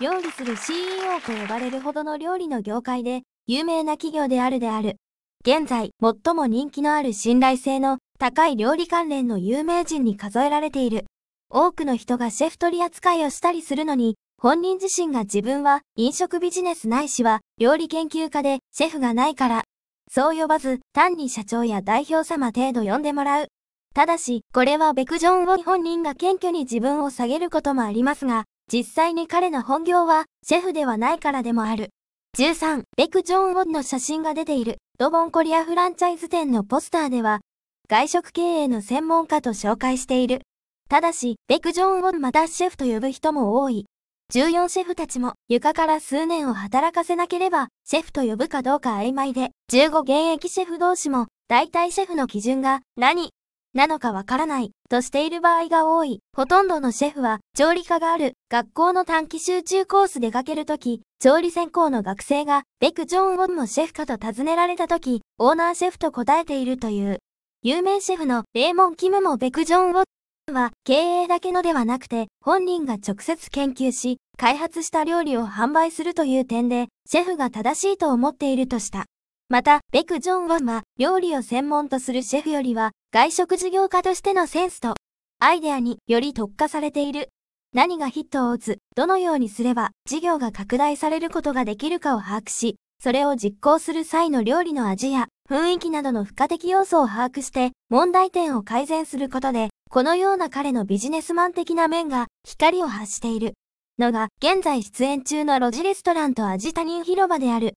料理する CEO と呼ばれるほどの料理の業界で有名な企業であるである。現在、最も人気のある信頼性の高い料理関連の有名人に数えられている。多くの人がシェフ取り扱いをしたりするのに、本人自身が自分は飲食ビジネスないしは料理研究家でシェフがないから、そう呼ばず単に社長や代表様程度呼んでもらう。ただし、これはベクジョンウォを本人が謙虚に自分を下げることもありますが、実際に彼の本業はシェフではないからでもある。13、ベク・ジョン・ウォンの写真が出ているドボンコリアフランチャイズ店のポスターでは、外食経営の専門家と紹介している。ただし、ベク・ジョン・ウォンまたシェフと呼ぶ人も多い。14シェフたちも床から数年を働かせなければ、シェフと呼ぶかどうか曖昧で、15現役シェフ同士も、大体シェフの基準が何なのかわからないとしている場合が多い。ほとんどのシェフは調理科がある学校の短期集中コース出かけるとき、調理専攻の学生がベク・ジョン・ウォンのシェフかと尋ねられたとき、オーナーシェフと答えているという。有名シェフのレーモン・キムもベク・ジョン・ウォンは経営だけのではなくて本人が直接研究し開発した料理を販売するという点でシェフが正しいと思っているとした。また、ベク・ジョンウォンは、料理を専門とするシェフよりは、外食事業家としてのセンスと、アイデアにより特化されている。何がヒットを打つ、どのようにすれば、事業が拡大されることができるかを把握し、それを実行する際の料理の味や、雰囲気などの付加的要素を把握して、問題点を改善することで、このような彼のビジネスマン的な面が、光を発している。のが、現在出演中のロジレストランと味谷広場である。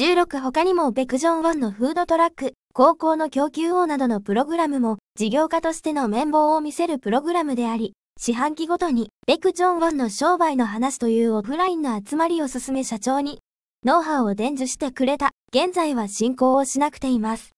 16他にもベクジョンウォンのフードトラック、高校の供給王などのプログラムも事業家としての綿棒を見せるプログラムであり、四半期ごとにベクジョンウォンの商売の話というオフラインの集まりを進め社長に、ノウハウを伝授してくれた、現在は進行をしなくています。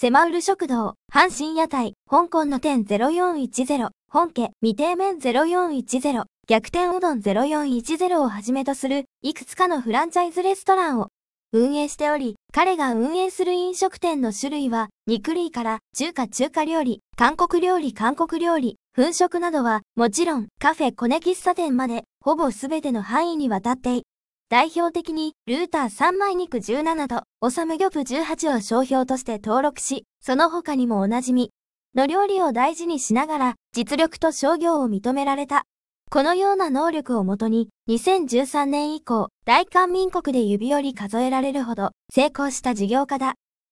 セマウル食堂、阪神屋台、香港の店0410、本家、未定面0410、逆転うどん0410をはじめとする、いくつかのフランチャイズレストランを運営しており、彼が運営する飲食店の種類は、肉類から中華中華料理、韓国料理韓国料理、粉食などは、もちろんカフェコネ喫茶店まで、ほぼ全ての範囲にわたって代表的に、ルーター3枚肉17と、オサムギョプ18を商標として登録し、その他にもおなじみ、の料理を大事にしながら、実力と商業を認められた。このような能力をもとに、2013年以降、大韓民国で指折り数えられるほど成功した事業家だ。